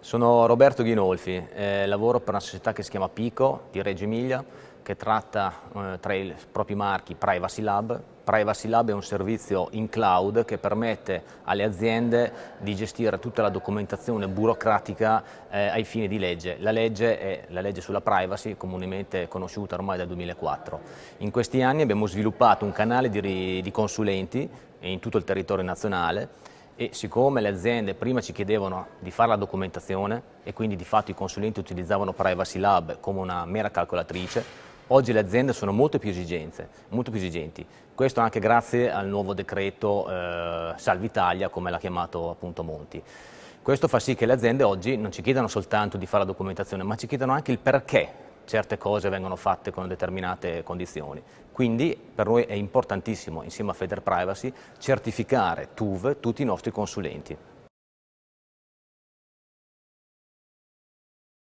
Sono Roberto Ghinolfi, eh, lavoro per una società che si chiama Pico di Reggio Emilia che tratta eh, tra i propri marchi Privacy Lab. Privacy Lab è un servizio in cloud che permette alle aziende di gestire tutta la documentazione burocratica eh, ai fini di legge. La legge è la legge sulla privacy, comunemente conosciuta ormai dal 2004. In questi anni abbiamo sviluppato un canale di, di consulenti in tutto il territorio nazionale e siccome le aziende prima ci chiedevano di fare la documentazione e quindi di fatto i consulenti utilizzavano Privacy Lab come una mera calcolatrice, Oggi le aziende sono molto più, esigenze, molto più esigenti, questo anche grazie al nuovo decreto eh, Salvi Italia, come l'ha chiamato appunto Monti. Questo fa sì che le aziende oggi non ci chiedano soltanto di fare la documentazione, ma ci chiedano anche il perché certe cose vengono fatte con determinate condizioni. Quindi per noi è importantissimo, insieme a Feder Privacy, certificare TUV tutti i nostri consulenti.